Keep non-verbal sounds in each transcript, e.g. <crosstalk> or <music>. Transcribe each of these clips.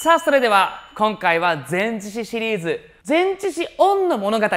さあそれでは今回は前置詞シリーズ前置詞オンの物語っ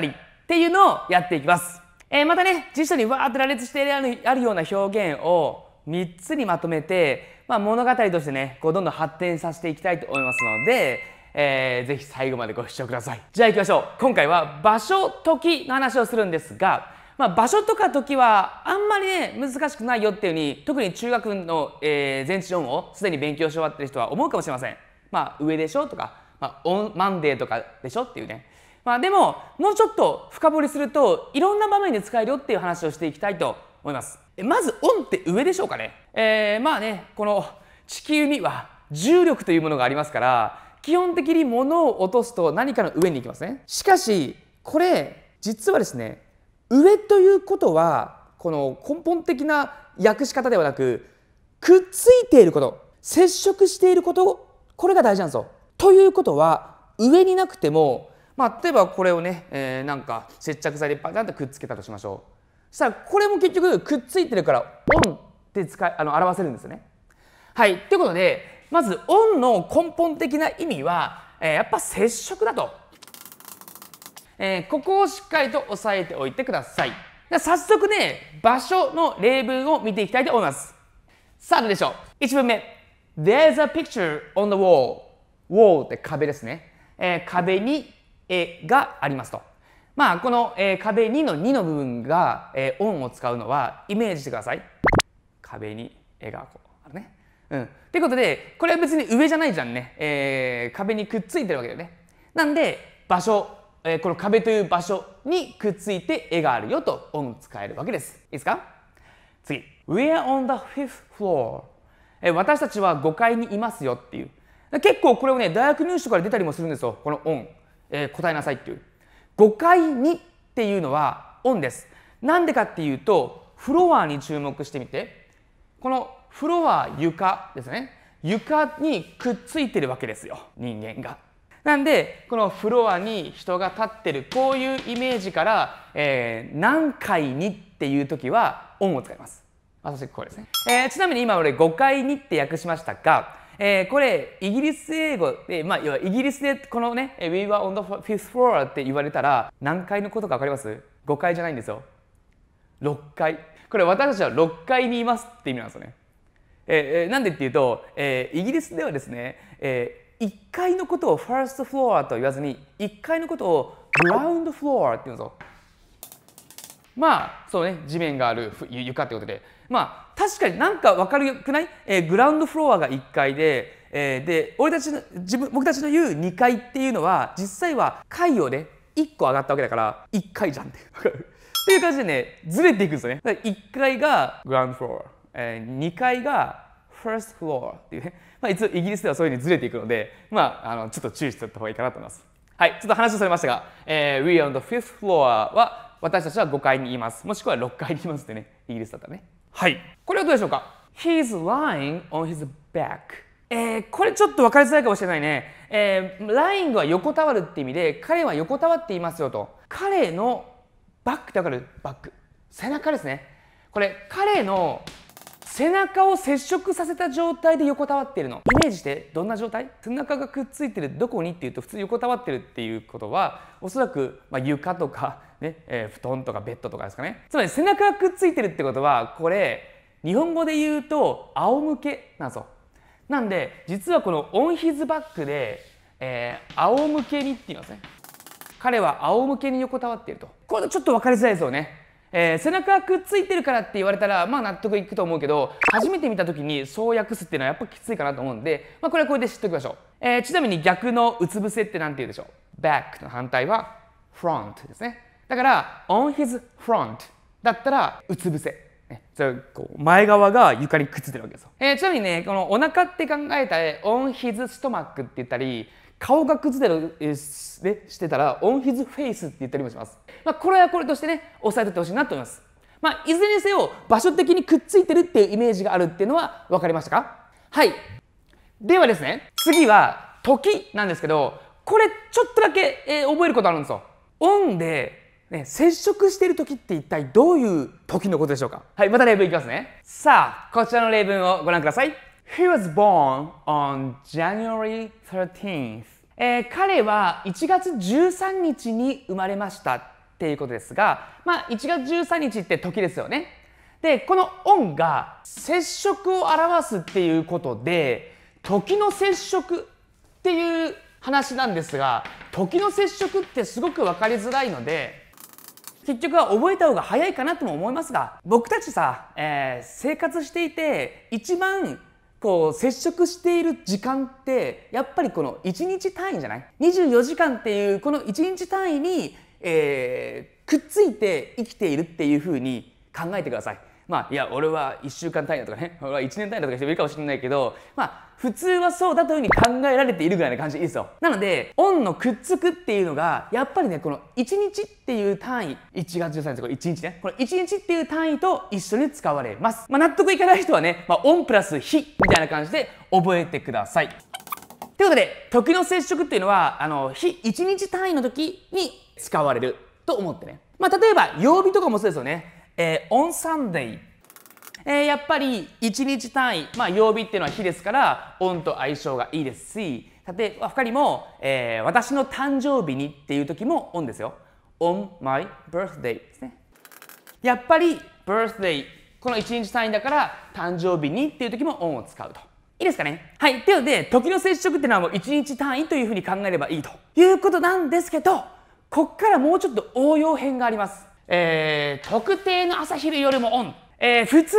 ていうのをやっていきます、えー、またね辞書にわーって羅列してあるような表現を3つにまとめて、まあ、物語としてねこうどんどん発展させていきたいと思いますので、えー、ぜひ最後までご視聴くださいじゃあ行きましょう今回は場所時の話をするんですがまあ、場所とか時はあんまりね難しくないよっていうふうに特に中学の、えー、前置音をすでに勉強し終わってる人は思うかもしれません。まあ、上でしょとか、まあ、オンマンデーとかでしょっていうね、まあ、でももうちょっと深掘りするといろんな場面で使えるよっていう話をしていきたいと思いますまずオンって上でしょうかねえー、まあねこの地球には重力というものがありますから基本的に物を落とすと何かの上に行きますねしかしこれ実はですね上ということはこの根本的な訳し方ではなくくっついていること接触していることこれが大事なんですよ。ということは上になくても、まあ、例えばこれをね、えー、なんか接着剤でパタンとくっつけたとしましょう。そしたらこれも結局くっついてるからオンって使いあの表せるんですよね。はいということでまずオンの根本的な意味は、えー、やっぱ接触だと、えー、ここをしっかりと押さえておいてください。早速ね場所の例文を見ていきたいと思います。さあどうでしょう1文目 There's a picture on the wall. wall って壁ですね。えー、壁に絵がありますと。まあ、この、えー、壁2の2の部分が、えー、on を使うのはイメージしてください。壁に絵がこうあるね。うん。っいうことで、これは別に上じゃないじゃんね。えー、壁にくっついてるわけだよね。なんで、場所、えー、この壁という場所にくっついて絵があるよと on 使えるわけです。いいですか次。We are on the fifth floor. 私たちは5階にいますよっていう結構これをね大学入試とかで出たりもするんですよこの「オン」えー、答えなさいっていう5階にっていうのは「オン」ですなんでかっていうとフロアに注目してみてこのフロア床ですね床にくっついてるわけですよ人間が。なんでこのフロアに人が立ってるこういうイメージから、えー、何階にっていう時は「オン」を使います。あ、そしてこれですね。えー、ちなみに今俺5回にって訳しましたが、えー、これイギリス英語で、まあ、要はイギリスでこのね「We were on the fifth floor」って言われたら何階のことか分かります ?5 階じゃないんですよ。6階。これ私たちは6階にいますって意味なんですよね。えー、なんでっていうと、えー、イギリスではですね、えー、1階のことをファーストフロアと言わずに1階のことをグラウンドフロアって言うんですよ。まあそうね地面がある床ってことでまあ確かになんか分かるくない、えー、グラウンドフロアが1階で、えー、で俺たちの自分僕たちの言う2階っていうのは実際は階をね1個上がったわけだから1階じゃんって分かるっていう感じでねずれていくんですよね1階がグラウンドフロア、えー、2階がファーストフロアっていうね、まあ、イギリスではそういうふうにずれていくので、まあ、あのちょっと注意しておいた方がいいかなと思いますはい、ちょっと話をされましたが、えー、We are on the fifth floor は私たちは5階にいます。もしくは6階にいますってね、イギリスだったらね。はいこれはどうでしょうか He's lying on his back えー、これちょっと分かりづらいかもしれないね、えー、ラインは横たわるって意味で彼は横たわっていますよと彼のバックって分かるバック背中ですねこれ彼の背中を接触させた状態で横たわっているのイメージしてどんな状態背中がくっついてるどこにっていうと普通横たわってるっていうことはおそらく、ま床とかね、えー、布団とかベッドとかですかね。つまり背中がくっついてるってことは、これ、日本語で言うと仰向けなんですよ。なんで、実はこのオンヒズバックで、えー、仰向けにって言いますね。彼は仰向けに横たわっていると。これちょっと分かりづらいですよね。えー、背中がくっついてるからって言われたらまあ納得いくと思うけど初めて見た時にそう訳すっていうのはやっぱきついかなと思うんで、まあ、これはこれで知っておきましょう、えー、ちなみに逆のうつ伏せって何て言うでしょう back の反対は front ですねだから「on his front」だったらうつ伏せじゃ前側が床にくっついてるわけですよ、えー、ちなみにねこのお腹って考えたら「on his stomach」って言ったり顔が崩れる、えしてたら「on his face」って言ったりもします、まあ、これはこれとしてね押さえておいてほしいなと思いますまあ、いずれにせよ場所的にくっついてるっていうイメージがあるっていうのは分かりましたかはいではですね次は「時」なんですけどこれちょっとだけ、えー、覚えることあるんですよ。オンでね、接触している時って一体どういう時のことでしょうかはい、また例文いきますね。さあ、こちらの例文をご覧ください。He was born on January 13th. えー、彼は1月13日に生まれましたっていうことですが、まあ、1月13日って時ですよね。で、この「on」が接触を表すっていうことで、時の接触っていう話なんですが、時の接触ってすごく分かりづらいので、結局は覚えた方が早いかなとも思いますが僕たちさ、えー、生活していて一番こう接触している時間ってやっぱりこの1日単位じゃない ?24 時間っていうこの1日単位に、えー、くっついて生きているっていうふうに考えてください。まあいや俺は1週間単位だとかね俺は1年単位だとかしてもいいかもしれないけどまあ普通はそうだというふうに考えられているぐらいな感じでいいですよなのでオンのくっつくっていうのがやっぱりねこの1日っていう単位1月13日これ1日ねこの1日っていう単位と一緒に使われます、まあ、納得いかない人はね、まあ、オンプラス日みたいな感じで覚えてくださいということで時の接触っていうのはあの日1日単位の時に使われると思ってねまあ、例えば曜日とかもそうですよねえー、オンサンデー、えー、やっぱり1日単位、まあ、曜日っていうのは日ですからオンと相性がいいですし例えば他にも、えー、私の誕生日にっていう時もオンですよ。on my birthday ですね。やっぱり birthday この1日単位だから誕生日にっていう時もオンを使うと。いいですかねはい。というので、時の接触っていうのはもう1日単位というふうに考えればいいということなんですけど、こっからもうちょっと応用編があります。えー、特定の朝昼夜もオン、えー、普通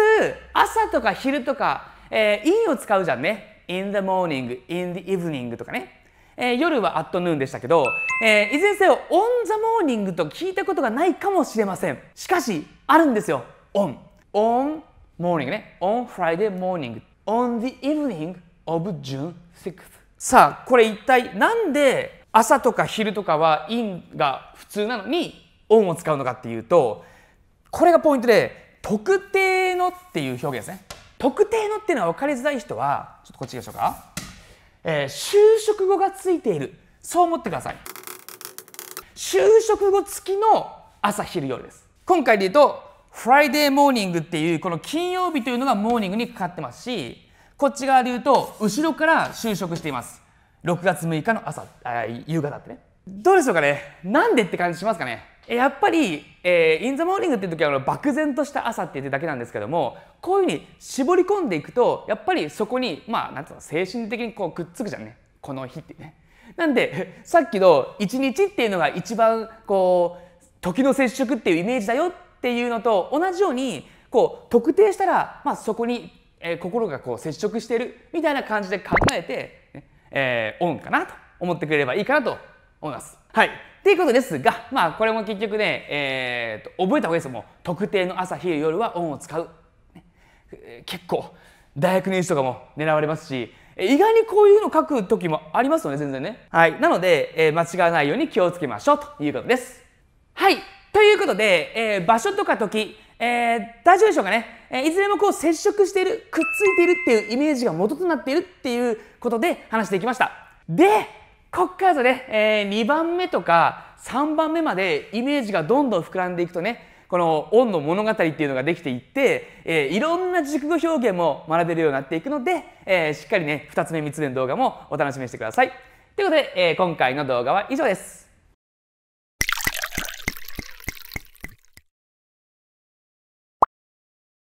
朝とか昼とか、えー、in を使うじゃんね in the morning in the evening とかね、えー、夜はアットヌーンでしたけど、えー、いずれにせよ on the morning と聞いたことがないかもしれませんしかしあるんですよ on on morning ね on Friday morning on the evening of June 6th さあこれ一体なんで朝とか昼とかは in が普通なのに音を使うのかっていうとこれがポイントで特定のっていう表現ですね特定のっていうのは分かりづらい人はちょっとこっちでしょうか、えー、就職語がついているそう思ってください就職語付きの朝昼夜です今回で言うとフライデーモーニングっていうこの金曜日というのがモーニングにかかってますしこっち側で言うと後ろから就職しています6月6日の朝夕方ってねどうでしょうかねなんでって感じしますかねやっぱり、えー、インザモーニングっていう時は漠然とした朝って言ってだけなんですけどもこういうふうに絞り込んでいくとやっぱりそこにまあなんつうの精神的にこうくっつくじゃんねこの日ってね。なんで <laughs> さっきの一日っていうのが一番こう時の接触っていうイメージだよっていうのと同じようにこう特定したら、まあ、そこに、えー、心がこう接触してるみたいな感じで考えてねえー、オンかなと思ってくれればいいかなと思います。はいっていうことですが、まあ、これも結局ね、えー、と覚えた方がいいですもう特定の朝昼夜は音を使う、ね、結構大学入試とかも狙われますし意外にこういうの書く時もありますよね全然ねはいなので、えー、間違わないように気をつけましょうということですはいということで、えー、場所とか時、えー、大丈夫でしょうかね、えー、いずれもこう接触しているくっついているっていうイメージが元となっているっていうことで話していきましたでこっからね、えー、2番目とか3番目までイメージがどんどん膨らんでいくとねこの「音の物語」っていうのができていって、えー、いろんな熟語表現も学べるようになっていくので、えー、しっかりね2つ目3つ目の動画もお楽しみにしてください。ということで、えー、今回の動画は以上です。